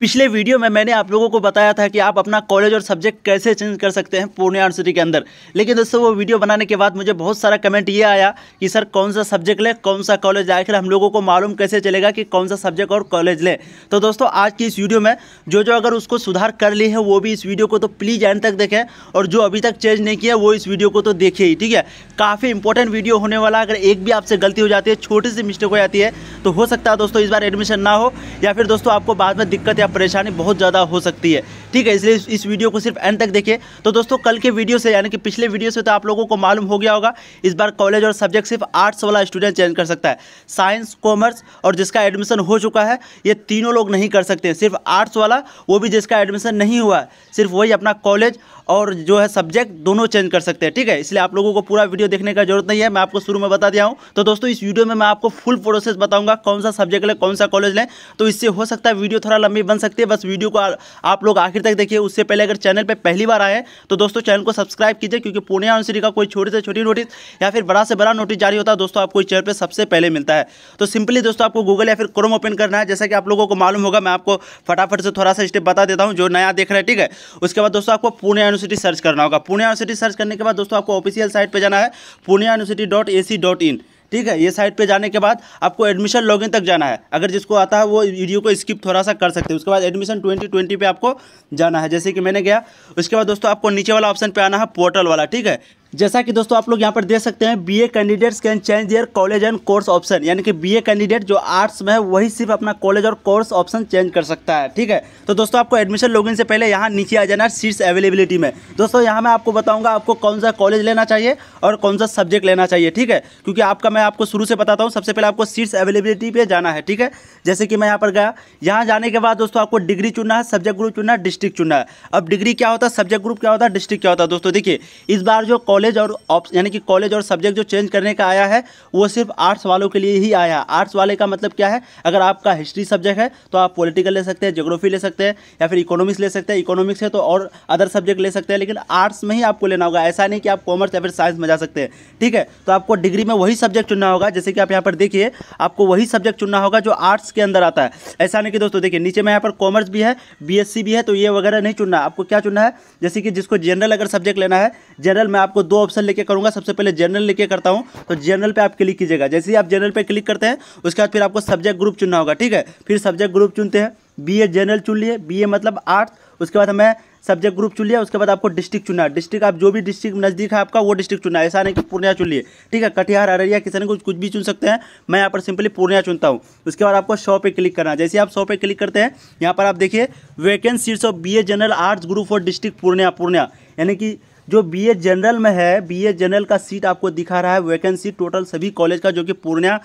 पिछले वीडियो में मैंने आप लोगों को बताया था कि आप अपना कॉलेज और सब्जेक्ट कैसे चेंज कर सकते हैं पूर्णिया यूनिवर्सिटी के अंदर लेकिन दोस्तों वो वीडियो बनाने के बाद मुझे बहुत सारा कमेंट ये आया कि सर कौन सा सब्जेक्ट लें कौन सा कॉलेज लें आखिर हम लोगों को मालूम कैसे चलेगा कि कौन सा सब्जेक्ट और कॉलेज लें तो दोस्तों आज की इस वीडियो में जो जो अगर उसको सुधार कर ली है वो भी इस वीडियो को तो प्लीज़ एंड तक देखें और जो अभी तक चेंज नहीं किया वो इस वीडियो को तो देखिए ही ठीक है काफ़ी इंपॉर्टेंट वीडियो होने वाला अगर एक भी आपसे गलती हो जाती है छोटी सी मिस्टेक हो जाती है तो हो सकता है दोस्तों इस बार एडमिशन ना हो या फिर दोस्तों आपको बाद में दिक्कत परेशानी बहुत ज़्यादा हो सकती है ठीक है इसलिए इस वीडियो को सिर्फ एंड तक देखिए तो दोस्तों कल के वीडियो से यानी कि पिछले वीडियो से तो आप लोगों को मालूम हो गया होगा इस बार कॉलेज और सब्जेक्ट सिर्फ आर्ट्स वाला स्टूडेंट चेंज कर सकता है साइंस कॉमर्स और जिसका एडमिशन हो चुका है ये तीनों लोग नहीं कर सकते सिर्फ आर्ट्स वाला वो भी जिसका एडमिशन नहीं हुआ है सिर्फ वही अपना कॉलेज और जो है सब्जेक्ट दोनों चेंज कर सकते हैं ठीक है इसलिए आप लोगों को पूरा वीडियो देखने का जरूरत नहीं है मैं आपको शुरू में बता दिया हूँ तो दोस्तों इस वीडियो में मैं आपको फुल प्रोसेस बताऊंगा कौन सा सब्जेक्ट लें कौन सा कॉलेज लें तो इससे हो सकता है वीडियो थोड़ा लंबी बन सकती है बस वीडियो को आप लोग आखिर आखिर तक देखिए उससे पहले अगर चैनल पर पहली बार आए तो दोस्तों चैनल को सब्सक्राइब कीजिए क्योंकि पूर्णिया यूनिवर्सिटी का कोई छोटी से छोटी नोटिस या फिर बड़ा से बड़ा नोटिस जारी होता है दोस्तों आपको इस चैनल पर सबसे पहले मिलता है तो सिंपली दोस्तों आपको गूगल या फिर क्रोम ओपन करना है जैसा कि आप लोगों को मालूम होगा मैं आपको फटाफट से थोड़ा सा स्टेप बता देता हूँ जो नया देख रहे हैं ठीक है उसके बाद दोस्तों आपको पुणे यूनिवर्सिटी सर्च करना होगा पुणे यूनिवर्सिटी सर्च करने के बाद दोस्तों आपको ऑफिशियल साइट पर जाना है Pune university dot A C dot in ठीक है ये साइट पे जाने के बाद आपको एडमिशन लॉगिन तक जाना है अगर जिसको आता है वो वीडियो को स्किप थोड़ा सा कर सकते हैं उसके बाद एडमिशन ट्वेंटी ट्वेंटी पे आपको जाना है जैसे कि मैंने गया उसके बाद दोस्तों आपको नीचे वाला ऑप्शन पे आना है पोर्टल वाला ठीक है जैसा कि दोस्तों आप लोग यहाँ पर देख सकते हैं BA candidates can change their college and course option यानी कि बीए कैंडिडेट जो आर्ट्स में है वही सिर्फ अपना कॉलेज और कोर्स ऑप्शन चेंज कर सकता है ठीक है तो दोस्तों आपको एडमिशन लॉगिन से पहले यहाँ नीचे आ जाना है सीट्स अवेलेबिलिटी में दोस्तों यहाँ मैं आपको बताऊँगा आपको कौन सा कॉलेज लेना चाहिए और कौन सा सब्जेक्ट लेना चाहिए ठीक है क्योंकि आपका मैं आपको शुरू से बताता हूँ सबसे पहले आपको सीट्स अवेलेबिलिटी पर जाना है ठीक है जैसे कि मैं यहाँ पर गया यहाँ जाने के बाद दोस्तों आपको डिग्री चुनना है सब्जेक्ट ग्रुप चुनना है डिस्ट्रिक्ट चुनना है अब डिग्री क्या होता है सब्जेक्ट ग्रुप क्या होता है डिस्ट्रिक्ट क्या होता है दोस्तों देखिए इस बार जो कॉलेज और यानी कि कॉलेज और सब्जेक्ट जो चेंज करने का आया है वो सिर्फ आर्ट्स वालों के लिए ही आया है आर्ट्स वाले का मतलब क्या है अगर आपका हिस्ट्री सब्जेक्ट है तो आप पोलिटिकल ले सकते हैं जोग्राफी ले सकते हैं या फिर इकोनॉमिक्स ले सकते हैं इकोनॉमिक्स है तो और अदर सब्जेक्ट ले सकते हैं लेकिन आर्ट्स में ही आपको लेना होगा ऐसा नहीं कि आप कॉमर्स या फिर साइंस में जा सकते हैं ठीक है तो आपको डिग्री में वही सब्जेक्ट चुनना होगा जैसे कि आप यहाँ पर देखिए आपको वही सब्जेक्ट चुनना होगा जो आर्ट्स उसके अंदर आता है ऐसा नहीं कि दोस्तों देखिए नीचे में यहाँ पर कॉमर्स भी है बी भी है तो ये वगैरह नहीं चुनना आपको क्या चुनना है जैसे कि जिसको जनरल अगर सब्जेक्ट लेना है जनरल मैं आपको दो ऑप्शन लेके करूँगा सबसे पहले जनरल लेके करता हूँ तो जनरल पर आप क्लिक कीजिएगा जैसे ही आप जनरल पर क्लिक करते हैं उसके बाद फिर आपको सब्जेक्ट ग्रुप चुनना होगा ठीक है फिर सब्जेक्ट ग्रुप चुनते हैं बी जनरल चुन लिए बी मतलब आर्ट्स उसके बाद हमें सब्जेक्ट ग्रुप चुन लिया उसके बाद आपको डिस्ट्रिक्ट चुना डिस्ट्रिक्ट आप जो भी डिस्ट्रिक्ट नज़दीक है आपका वो डिस्ट्रिक्ट चुना ऐसा नहीं कि पूर्णिया चुन लिए ठीक है कटिहार अररिया किसान कुछ कुछ भी चुन सकते हैं मैं यहाँ पर सिंपली पूर्णिया चुनता हूँ उसके बाद आपको शॉ पे क्लिक करना जैसे आप शॉ पे क्लिक करते हैं यहाँ पर आप देखिए vacant seats of B general arts group for district Purnia Purnia यानी कि जो बी जनरल में है बी जनरल का सीट आपको दिखा रहा है वैकेंसी टोटल सभी कॉलेज का जो कि पूर्णिया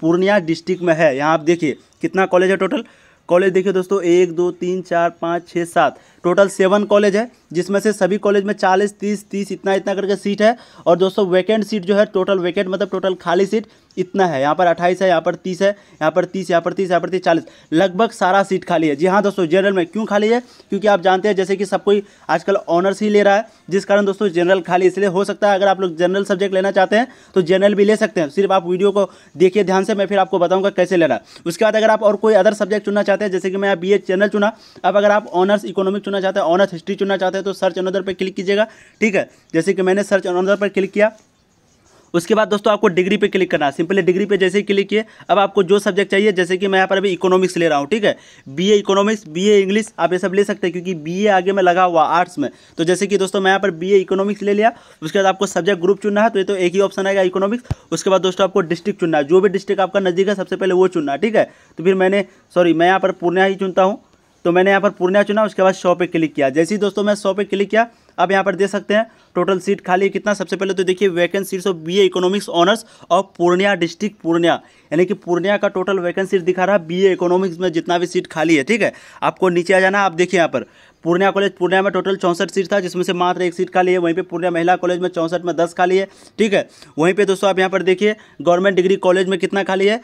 पूर्णिया डिस्ट्रिक्ट में है यहाँ आप देखिए कितना कॉलेज है टोटल कॉलेज देखिए दोस्तों एक दो तीन चार पाँच छः सात टोटल सेवन कॉलेज है जिसमें से सभी कॉलेज में चालीस तीस तीस इतना इतना करके सीट है और दोस्तों वैकेंट सीट जो है टोटल वैकेंट मतलब टोटल खाली सीट इतना है यहाँ पर अट्ठाईस है यहाँ पर तीस है यहाँ पर तीस यहाँ पर तीस यहाँ पर तीस चालीस लगभग सारा सीट खाली है जी हाँ दोस्तों जनरल में क्यों खाली है क्योंकि आप जानते हैं जैसे कि सब कोई आजकल ऑनर्स ही ले रहा है जिस कारण दोस्तों जनरल खाली इसलिए हो सकता है अगर आप लोग जनरल सब्जेक्ट लेना चाहते हैं तो जनरल भी ले सकते हैं सिर्फ आप वीडियो को देखिए ध्यान से मैं फिर आपको बताऊँगा कैसे लेना उसके बाद अगर आप और कोई अदर सब्जेक्ट चुनना चाहते हैं जैसे कि मैं बी एड चुना अब अगर आप ऑनर्स इकोनॉमिक चुनना चाहते हैं ऑनर्स हिस्ट्री चुनना चाहते हैं तो सर्च अनदर पर क्लिक कीजिएगा ठीक है जैसे कि मैंने सर्च अनदर पर क्लिक किया उसके बाद दोस्तों आपको डिग्री पे क्लिक करना है सिंपली डिग्री पे जैसे ही क्लिक किए अब आपको जो सब्जेक्ट चाहिए जैसे कि मैं यहाँ पर अभी इकोनॉमिक्स ले रहा हूँ ठीक है बीए इकोनॉमिक्स बीए इंग्लिश आप ये सब ले सकते हैं क्योंकि बीए आगे में लगा हुआ आर्ट्स में तो जैसे कि दोस्तों मैं यहाँ पर बीए इकोनॉमिक्स ले लिया उसके बाद आपको सब्जेक्ट ग्रुप चुनना है तो ये तो एक ही ऑप्शन आएगा इकोनॉमिक्स उसके बाद दोस्तों आपको डिस्ट्रिक्ट चुनना है जो भी डिस्ट्रिक्ट आपका नजदीक है सबसे पहले वो चुनना है ठीक है तो फिर मैंने सॉरी मैं यहाँ पर पूर्णिया ही चुनता हूँ तो मैंने यहाँ पर पूर्णिया चुना उसके बाद शॉ पे क्लिक किया जैसे ही दोस्तों मैं शॉप पे क्लिक किया अब यहाँ पर दे सकते हैं टोटल सीट खाली कितना सबसे पहले तो देखिए vacancy seats of B economics honours of Purnia district Purnia यानी कि पूर्णिया का टोटल वैकेंसी दिखा रहा है बी इकोनॉमिक्स में जितना भी सीट खाली है ठीक है आपको नीचे आ जाना आप देखिए यहाँ पर पूर्णिया कॉलेज पूर्णिया में टोटल चौंसठ सीट था जिसमें से मात्र एक सीट खाली है वहीं पे पूर्णिया महिला कॉलेज में चौंसठ में दस खाली है ठीक है वहीं पे दोस्तों आप यहाँ पर देखिए गवर्नमेंट डिग्री कॉलेज में कितना खाली है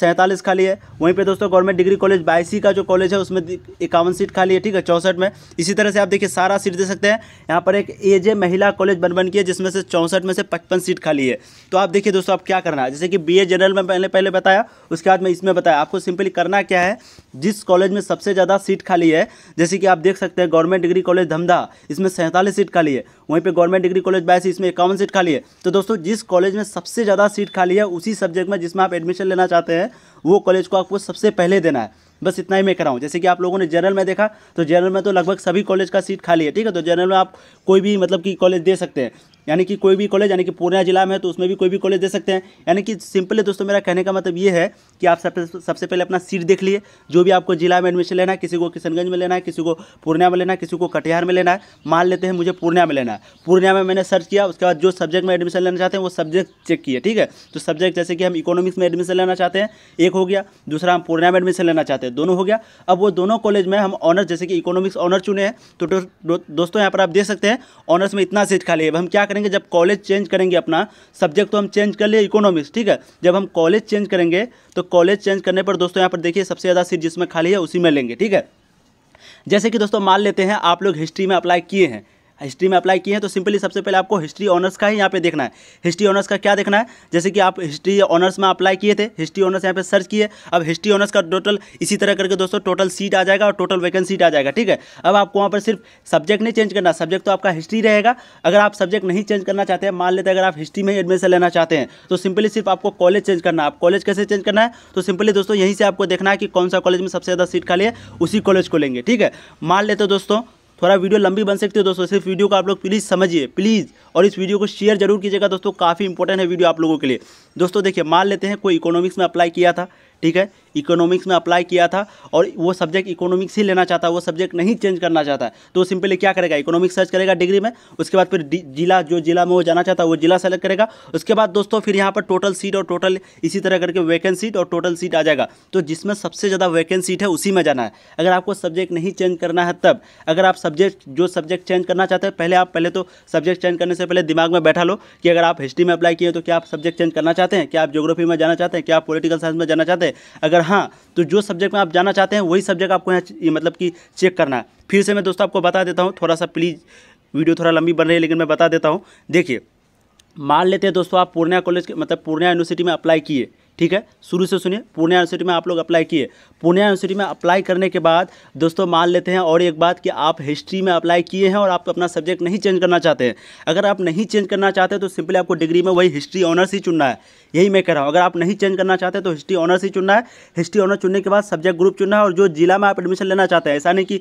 सैंतालीस खाली है वहीं पे दोस्तों गवर्नमेंट डिग्री कॉलेज बाईसी का जो कॉलेज है उसमें इक्यावन सीट खाली है ठीक है चौंसठ में इसी तरह से आप देखिए सारा सीट दे सकते हैं यहाँ पर एक एजे महिला कॉलेज बन बन की है जिसमें से चौंसठ में से पचपन सीट खाली है तो आप देखिए दोस्तों आप क्या करना है जैसे कि बी जनरल में पहले पहले बताया उसके बाद में इसमें बताया आपको सिंपली करना क्या है जिस कॉलेज में सबसे ज़्यादा सीट खाली है जैसे कि आप देख सकते सकते हैं गवर्नमेंट डिग्री कॉलेज धमधा इसमें सैंतालीस सीट खाली है वहीं पर गवर्नमेंट डिग्री कॉलेज बैस इसमें इक्यावन सीट खाली है तो दोस्तों जिस कॉलेज में सबसे ज़्यादा सीट खाली है उसी सब्जेक्ट में जिसमें आप एडमिशन लेना चाहते हैं वो कॉलेज को आपको सबसे पहले देना है बस इतना ही मैं कर रहा हूँ जैसे कि आप लोगों ने जनरल में देखा तो जनरल में तो लगभग सभी कॉलेज का सीट खाली है ठीक है तो जनरल में आप कोई भी मतलब कि कॉलेज दे सकते हैं यानी कि कोई भी कॉलेज यानी कि पूर्णिया जिला में तो उसमें भी कोई भी कॉलेज दे सकते हैं यानी कि सिंपली दोस्तों मेरा कहने का मतलब ये है कि आप सब सबसे पहले अपना सीट देख लिए जो भी आपको जिला में एडमिशन लेना है किसी को किशनगंज में लेना है किसी को पूर्णिया में लेना है किसी को कटिहार में लेना है मान लेते हैं मुझे पूर्णिया में लेना है पूर्णिया में मैंने सर्च किया उसके बाद जो सब्जेक्ट में एडमिशन लेना चाहते हैं वो सब्जेक्ट चेक किए ठीक है तो सब्जेक्ट जैसे कि हम इकोनॉमिक्स में एडमिशन लेना चाहते हैं एक हो गया दूसरा हम पूर्णिया में एडमिशन लेना चाहते हैं दोनों हो गया अब वो दोनों कॉलेज में हम ऑनर्स जैसे कि इकोनॉमिक्स ऑनर चुने हैं तो दोस्तों यहाँ पर आप देख सकते हैं ऑनर्स में इतना सीट खाली है अब हम क्या करेंगे जब कॉलेज चेंज करेंगे अपना सब्जेक्ट तो हम चेंज कर लिए इकोनॉमिक्स ठीक है जब हम कॉलेज चेंज करेंगे तो कॉलेज चेंज करने पर दोस्तों यहाँ पर देखिए सबसे ज़्यादा सीट जिसमें खाली है उसी में लेंगे ठीक है जैसे कि दोस्तों मान लेते हैं आप लोग हिस्ट्री में अप्लाई किए हैं हिस्ट्री में अप्लाई किए हैं तो सिंपली सबसे पहले आपको हिस्ट्री ऑनर्स का ही यहाँ पे देखना है हिस्ट्री ऑनर्स का क्या देखना है जैसे कि आप हिस्ट्री ऑनर्स में अप्लाई किए थे हिस्ट्री ऑनर्स यहाँ पे सर्च किए अब हिस्ट्री ऑनर्स का टोटल इसी तरह करके दोस्तों टोटल सीट आ जाएगा और टोटल वैकेंसी सीट आ जाएगा ठीक है अब आपको वहाँ पर सिर्फ सब्जेक्ट नहीं चेंज करना सब्जेक्ट तो आपका हिस्ट्री रहेगा अगर आप सब्जेक्ट नहीं चेंज करना चाहते हैं मान लेते अगर आप हिस्ट्री में एडमिशन लेना चाहते हैं तो सिंपली सिर्फ आपको कॉलेज चेंज करना आप कॉलेज कैसे चेंज करना है तो सिंपली दोस्तों यहीं से आपको देखना है कि कौन सा कॉलेज में सबसे ज़्यादा सीट खाली है उसी कॉलेज को लेंगे ठीक है मान लेते दोस्तों थोड़ा वीडियो लंबी बन सकती है दोस्तों सिर्फ वीडियो को आप लोग प्लीज़ समझिए प्लीज़ और इस वीडियो को शेयर जरूर कीजिएगा दोस्तों काफ़ी इंपॉर्टेंट है वीडियो आप लोगों के लिए दोस्तों देखिए मान लेते हैं कोई इकोनॉमिक्स में अप्लाई किया था ठीक है इकोनॉमिक्स में अप्लाई किया था और वो सब्जेक्ट इकोनॉमिक्स ही लेना चाहता है वो सब्जेक्ट नहीं चेंज करना चाहता है तो सिंपली क्या करेगा इकोनॉमिक्स सर्च करेगा डिग्री में उसके बाद फिर जिला जो जिला में वो जाना चाहता है वो जिला सेलेक्ट करेगा उसके बाद दोस्तों फिर यहाँ पर टोटल सीट और टोटल इसी तरह करके वैकेंट सीट और टोटल सीट आ जाएगा तो जिसमें सबसे ज़्यादा वैकेंट सीट है उसी में जाना है अगर आपको सब्जेक्ट नहीं चेंज करना है तब अगर आप सब्जेक्ट जो सब्जेक्ट चेंज करना चाहते हैं पहले आप पहले तो सब्जेक्ट चेंज करने से पहले दिमाग में बैठा लो कि अगर आप हिस्ट्री में अप्लाई किए तो क्या आप सब्जेक्ट चेंज करना चाहते हैं क्या आप ज्योग्राफी में जाना चाहते हैं क्या आप पोलिटिकल साइंस में जाना चाहते हैं अगर हाँ तो जो सब्जेक्ट में आप जाना चाहते हैं वही सब्जेक्ट आपको यहाँ मतलब कि चेक करना है फिर से मैं दोस्तों आपको बता देता हूँ थोड़ा सा प्लीज़ वीडियो थोड़ा लंबी बन रही है लेकिन मैं बता देता हूँ देखिए मान लेते हैं दोस्तों आप पूर्णिया कॉलेज के मतलब पूर्णिया यूनिवर्सिटी में अप्लाई किए ठीक है शुरू से सुनिए पुणे यूनिवर्सिटी में आप लोग अप्लाई किए पुणे यूनिवर्सिटी में अप्लाई करने के बाद दोस्तों मान लेते हैं और एक बात कि आप हिस्ट्री में अप्लाई किए हैं और आप अपना सब्जेक्ट नहीं चेंज करना चाहते हैं अगर आप नहीं चेंज करना चाहते तो सिंपली आपको डिग्री में वही हिस्ट्री ऑनर्स ही चुनना है यही मैं कह रहा हूँ अगर आप नहीं चेंज करना चाहते तो हिस्ट्री ऑनर्स ही चुनना है हिस्ट्री ऑनर्स चुनने के बाद सब्जेक्ट ग्रुप चुनना है और जो जिला में आप एडमिशन लेना चाहते हैं ऐसा नहीं कि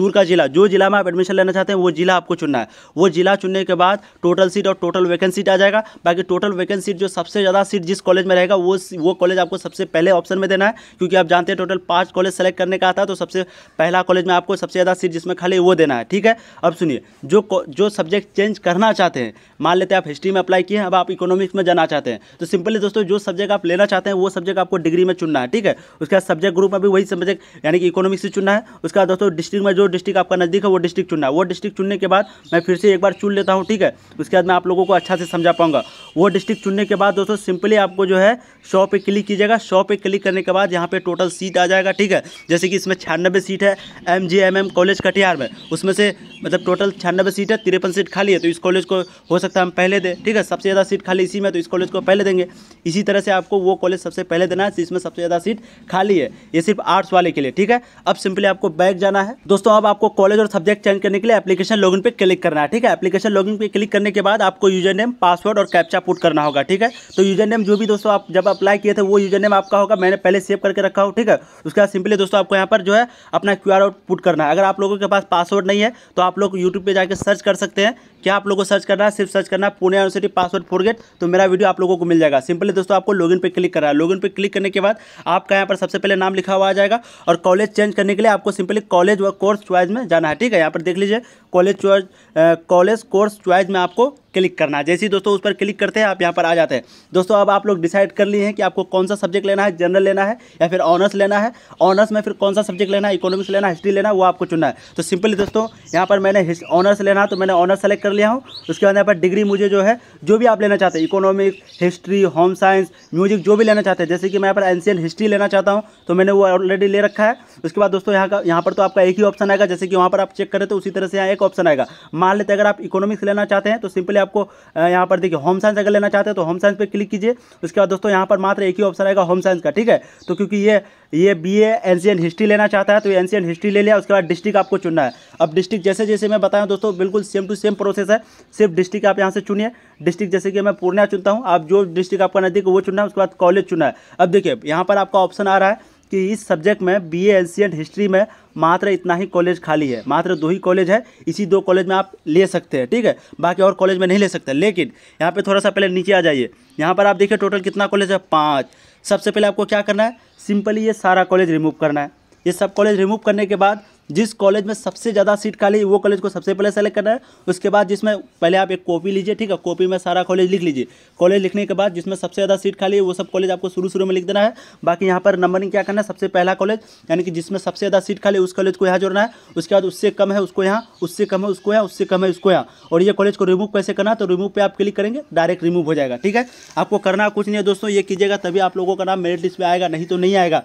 दूर का जिला जो जिला में आप एडमिशन लेना चाहते हैं वो जिला आपको चुनना है वो जिला चुनने के बाद टोटल सीट और टोटल वैकेंसी आ जाएगा बाकी टोटल वैकेंसी जो सबसे ज़्यादा सीट जिस कॉलेज में रहेगा वो वो कॉलेज आपको सबसे पहले ऑप्शन में देना है क्योंकि आप जानते हैं टोटल पाँच कॉलेज सेलेक्ट करने का आता तो सबसे पहला कॉलेज में आपको सबसे ज़्यादा सीट जिसमें खाली वो देना है ठीक है अब सुनिए जो जो सब्जेक्ट चेंज करना चाहते हैं मान लेते हैं आप हिस्ट्री में अप्लाई किए अब आप इकोनॉमिक्स में जाना चाहते हैं तो सिंपली दोस्तों जो सब्जेक्ट आप लेना चाहते हैं वो सब्जेक्ट आपको डिग्री में चुनना है ठीक है उसके बाद सब्जेक्ट ग्रुप में भी वही सब्जेक्ट यानी कि इकोनॉमिक्स से चुनना है उसके बाद दोस्तों डिस्ट्रिक्ट में जो डिस्ट्रिक्ट आपका नज़दीक है वो डिस्ट्रिक्ट चुनना है वो डिस्ट्रिक्ट चुनने के बाद मैं फिर से एक बार चुन लेता हूँ ठीक है उसके बाद मैं आप लोगों को अच्छा से समझा पाऊंगा वो डिस्ट्रिक्ट चुनने के बाद दोस्तों सिंपली आपको जो है सौ पे क्लिक कीजिएगा सौ पे क्लिक करने के बाद यहाँ पे टोटल सीट आ जाएगा ठीक है जैसे कि इसमें छियानबे सीट है M G M M college Katihar में उसमें से मतलब टोटल छियानबे सीट है तिरपन सीट खाली है तो इस कॉलेज को हो सकता है हम पहले दें ठीक है सबसे ज़्यादा सीट खाली इसी में तो इस कॉलेज को पहले देंगे इसी तरह से आपको वो कॉलेज सबसे पहले देना है जिसमें सबसे ज़्यादा सीट खाली है ये सिर्फ आर्ट्स वाले के लिए ठीक है अब सिंपली आपको बैक जाना है दोस्तों अब आपको कॉलेज और सब्जेक्ट चेंज करने के लिए एप्लीकेशन लॉगिन पे क्लिक करना है ठीक है एप्लीकेशन लॉगिन पे क्लिक करने के बाद आपको यूजर नेम पासवर्ड और कैप्चा पुट करना होगा ठीक है तो यूजर नेम जो भी दोस्तों आप जब आप अप्लाई किए थे वो यूजर नेम आपका होगा मैंने पहले सेव करके रखा हो ठीक है उसके बाद सिंपली दोस्तों आपको यहाँ पर जो है अपना क्यू आर पुट करना है अगर आप लोगों के पास पासवर्ड नहीं है तो आप लोग यूट्यूब पर जाकर सर्च कर सकते हैं क्या आप लोगों को सर्च करना है सिर्फ सर्च करना है पुणे यूनिवर्सिटी पासवर्ड फॉरगेट तो मेरा वीडियो आप लोगों को मिल जाएगा सिंपली दोस्तों आपको लॉगिन पे क्लिक करना है लॉगिन पे क्लिक करने के बाद आपका यहाँ पर सबसे पहले नाम लिखा हुआ आ जाएगा और कॉलेज चेंज करने के लिए आपको सिंपली कॉलेज व कोर्स चॉइस में जाना है ठीक है यहाँ पर देख लीजिए college choice college course choice में आपको क्लिक करना है जैसे ही दोस्तों उस पर क्लिक करते हैं आप यहाँ पर आ जाते हैं दोस्तों अब आप लोग डिसाइड कर लिए हैं कि आपको कौन सा सब्जेक्ट लेना है जनरल लेना है या फिर ऑनर्स लेना है ऑनर्स में फिर कौन सा सब्जेक्ट लेना है इकोनॉमिक्स लेना है हिस्ट्री लेना है वो आपको चुनना है तो सिंपली दोस्तों यहाँ पर मैंने ऑनर्स लेना है तो मैंने ऑनर्स सेलेक्ट कर लिया हूँ उसके बाद यहाँ पर डिग्री मुझे जो है जो भी आप लेना चाहते हैं economics history home science music जो भी लेना चाहते हैं जैसे कि मैं यहाँ पर एनशियन हिस्ट्री लेना चाहता हूँ तो मैंने वो ऑलरेडी ले रखा है उसके बाद दोस्तों यहाँ का यहाँ पर तो आपका एक ही ऑप्शन आएगा जैसे कि वहाँ पर आप चेक करें तो उसी तरह से यहाँ एक ऑप्शन आएगा मान लेते अगर आप इकोनॉमिक्स लेना चाहते हैं तो सिंपली आपको यहाँ पर देखिए होम साइंस अगर लेना चाहते हैं तो होम साइंस पर क्लिक कीजिए उसके बाद दोस्तों यहाँ पर मात्र एक ही ऑप्शन आएगा होम साइंस का ठीक है तो क्योंकि ये ये बी ए हिस्ट्री लेना चाहता है तो ये हिस्ट्री ले लिया उसके बाद डिस्ट्रिक्ट आपको चुनना है अब डिस्ट्रिक्ट जैसे जैसे मैं बताया दोस्तों बिल्कुल सेम टू सेम प्रोसेस है सिर्फ डिस्ट्रिक्ट आप यहाँ से चुनिए डिस्ट्रिक्ट जैसे कि मैं पूर्णिया चुनता हूँ आप जो डिस्ट्रिक्ट आपका नज़दीक वो चुनना है उसके बाद कॉलेज चुना है अब देखिए यहाँ पर आपका ऑप्शन आ रहा है कि इस सब्जेक्ट में बी ए एंशियंट हिस्ट्री में मात्र इतना ही कॉलेज खाली है मात्र दो ही कॉलेज है इसी दो कॉलेज में आप ले सकते हैं ठीक है बाकी और कॉलेज में नहीं ले सकते लेकिन यहाँ पे थोड़ा सा पहले नीचे आ जाइए यहाँ पर आप देखिए टोटल कितना कॉलेज है पाँच सबसे पहले आपको क्या करना है सिंपली ये सारा कॉलेज रिमूव करना है ये सब कॉलेज रिमूव करने के बाद जिस कॉलेज में सबसे ज़्यादा सीट खाली है वो कॉलेज को सबसे पहले सेलेक्ट करना है उसके बाद जिसमें पहले आप एक कॉपी लीजिए ठीक है कॉपी में सारा कॉलेज लिख लीजिए कॉलेज लिखने के बाद जिसमें सबसे ज़्यादा सीट खाली है वो सब कॉलेज आपको शुरू शुरू में लिख देना है बाकी यहाँ पर नंबरिंग क्या करना है सबसे पहला कॉलेज यानी कि जिसमें सबसे ज़्यादा सीट खाली उस कॉलेज को यहाँ जोड़ना है उसके बाद उससे कम है उसको यहाँ उससे कम है उसको यहाँ उससे कम है उसको यहाँ और ये कॉलेज को रिमूव कैसे करना तो रिमूव पर आप क्लिक करेंगे डायरेक्ट रिमूव हो जाएगा ठीक है आपको करना कुछ नहीं है दोस्तों ये कीजिएगा तभी आप लोगों का नाम मेरिट लिस्ट में आएगा नहीं तो नहीं आएगा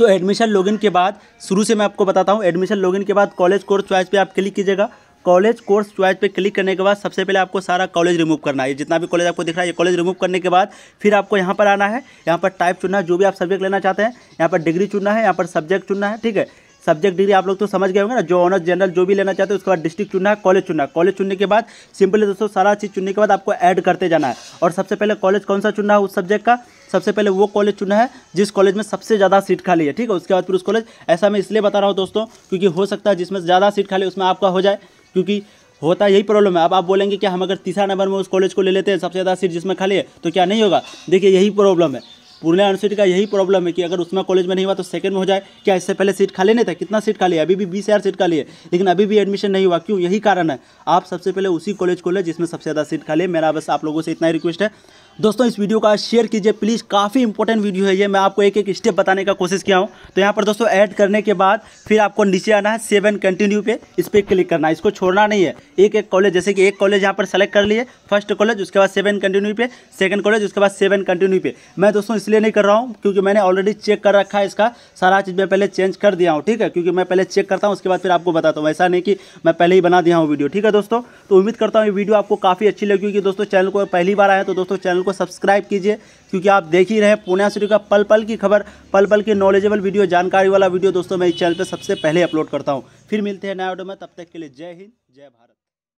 तो एडमिशन लॉगिन के बाद शुरू से मैं आपको बताता हूँ एडमिशन लॉगिन के बाद कॉलेज कोर्स च्वाइस पे आप क्लिक कीजिएगा कॉलेज कोर्स च्वाइस पे क्लिक करने के बाद सबसे पहले आपको सारा कॉलेज रिमूव करना है जितना भी कॉलेज आपको दिख रहा है ये कॉलेज रिमूव करने के बाद फिर आपको यहाँ पर आना है यहाँ पर टाइप चुनना है जो भी आप सब्जेक्ट लेना चाहते हैं यहाँ पर डिग्री चुनना है यहाँ पर सब्जेक्ट चुनना है ठीक है सब्जेक्ट डिग्री आप लोग तो समझ गए होंगे ना जो ऑनर्स जनरल जो भी लेना चाहते हो उसके बाद डिस्ट्रिक्ट चुनना है कॉलेज चुनना है कॉलेज चुनने के बाद सिंपली दोस्तों सारा चीज़ चुनने के बाद आपको ऐड करते जाना है और सबसे पहले कॉलेज कौन सा चुनना है उस सब्जेक्ट का सबसे पहले वो कॉलेज चुना है जिस कॉलेज में सबसे ज़्यादा सीट खाली है ठीक है उसके बाद फिर उस कॉलेज ऐसा मैं इसलिए बता रहा हूँ दोस्तों क्योंकि हो सकता है जिसमें ज़्यादा सीट खाली उसमें आपका हो जाए क्योंकि होता है यही प्रॉब्लम है अब आप बोलेंगे कि हम अगर तीसरा नंबर में उस कॉलेज को ले लेते हैं सबसे ज़्यादा सीट जिसमें खाली है तो क्या नहीं होगा देखिए यही प्रॉब्लम है पूर्णिया यूनिवर्सिटी का यही प्रॉब्लम है कि अगर उसमें कॉलेज में नहीं हुआ तो सेकंड में हो जाए क्या इससे पहले सीट खाली नहीं था कितना सीट खाली है अभी भी बीस हज़ार सीट खाली है लेकिन अभी भी एडमिशन नहीं हुआ क्यों यही कारण है आप सबसे पहले उसी कॉलेज को ले जिसमें सबसे ज़्यादा सीट खाली है मेरा बस आप लोगों से इतना ही रिक्वेस्ट है दोस्तों इस वीडियो का शेयर कीजिए प्लीज़ काफ़ी इंपॉर्टेंट वीडियो है ये मैं आपको एक एक स्टेप बताने का कोशिश किया हूँ तो यहाँ पर दोस्तों ऐड करने के बाद फिर आपको नीचे आना है सेवन कंटिन्यू पे इस पर क्लिक करना है इसको छोड़ना नहीं है एक एक कॉलेज जैसे कि एक कॉलेज यहाँ पर सेलेक्ट कर लिए फर्स्ट कॉलेज उसके बाद सेवन कंटिन्यू पे सेकंड कॉलेज उसके बाद सेवन कंटिन्यू पे मैं दोस्तों इस इसलिए नहीं कर रहा हूँ क्योंकि मैंने ऑलरेडी चेक कर रखा है इसका सारा चीज़ मैं पहले चेंज कर दिया हूँ ठीक है क्योंकि मैं पहले चेक करता हूँ उसके बाद फिर आपको बताता हूँ ऐसा नहीं कि मैं पहले ही बना दिया हूँ वीडियो ठीक है दोस्तों तो उम्मीद करता हूँ ये वीडियो आपको काफ़ी अच्छी लगी क्योंकि दोस्तों चैनल को पहली बार आए तो दोस्तों चैनल को सब्सक्राइब कीजिए क्योंकि आप देख ही रहे पुणे सूर्य का पल पल की खबर पल पल की नॉलेजेबल वीडियो जानकारी वाला वीडियो दोस्तों मैं इस चैनल पर सबसे पहले अपलोड करता हूँ फिर मिलते हैं नया वीडियो में तब तक के लिए जय हिंद जय भारत